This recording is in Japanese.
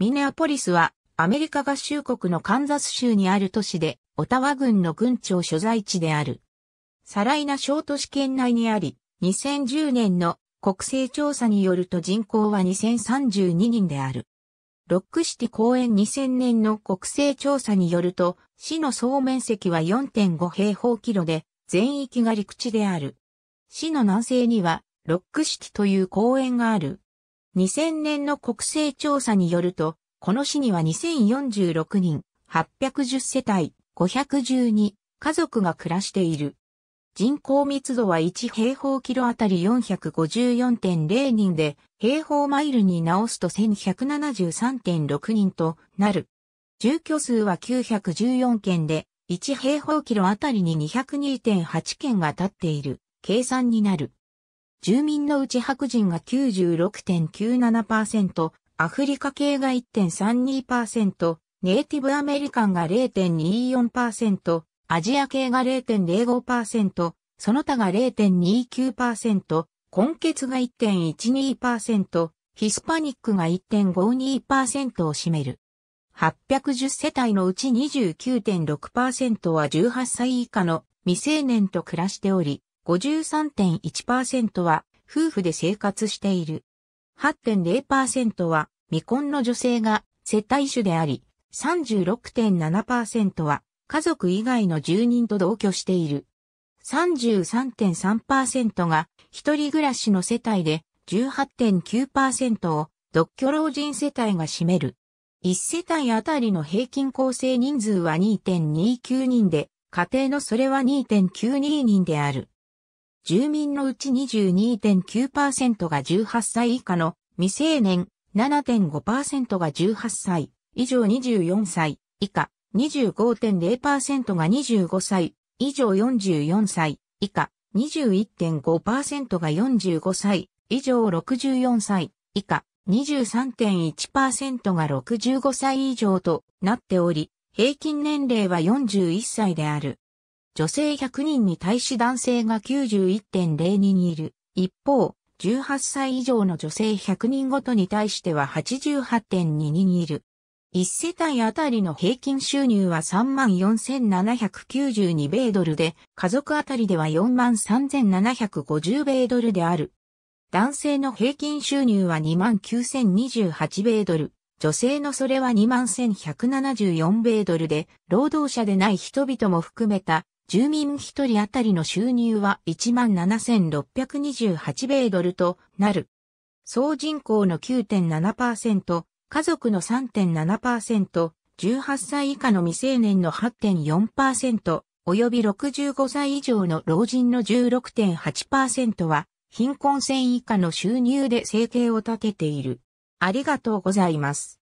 ミネアポリスはアメリカ合衆国のカンザス州にある都市で、オタワ郡の郡庁所在地である。サライナ小都市圏内にあり、2010年の国勢調査によると人口は2032人である。ロックシティ公園2000年の国勢調査によると、市の総面積は4.5平方キロで、全域が陸地である。市の南西には、ロックシティという公園がある。2000年の国勢調査によると、この市には2046人、810世帯、512家族が暮らしている。人口密度は1平方キロあたり454.0人で、平方マイルに直すと1173.6人となる。住居数は914件で、1平方キロあたりに202.8件が立っている計算になる。住民のうち白人が96.97%、アフリカ系が1.32%、ネイティブアメリカンが0.24%、アジア系が0.05%、その他が0.29%、根血が1.12%、ヒスパニックが1.52%を占める。810世帯のうち29.6%は18歳以下の未成年と暮らしており、53.1%は夫婦で生活している。8.0%は未婚の女性が接待主であり、36.7%は家族以外の住人と同居している。33.3%が一人暮らしの世帯で18.9%を独居老人世帯が占める。1世帯あたりの平均構成人数は2.29人で、家庭のそれは2.92人である。住民のうち22.9%が18歳以下の未成年、7.5%が18歳以上24歳以下、25.0%が25歳以上44歳以下、21.5%が45歳以上64歳以下、23.1%が65歳以上となっており、平均年齢は41歳である。女性100人に対し男性が91.02人いる。一方、18歳以上の女性100人ごとに対しては88.22人いる。1世帯あたりの平均収入は34,792米ドルで、家族あたりでは43,750米ドルである。男性の平均収入は29,028米ドル、女性のそれは21,174米ドルで、労働者でない人々も含めた住民一人当たりの収入は17,628米ドルとなる。総人口の9.7%、家族の3.7%、18歳以下の未成年の8.4%、及び65歳以上の老人の16.8%は、貧困線以下の収入で生計を立てている。ありがとうございます。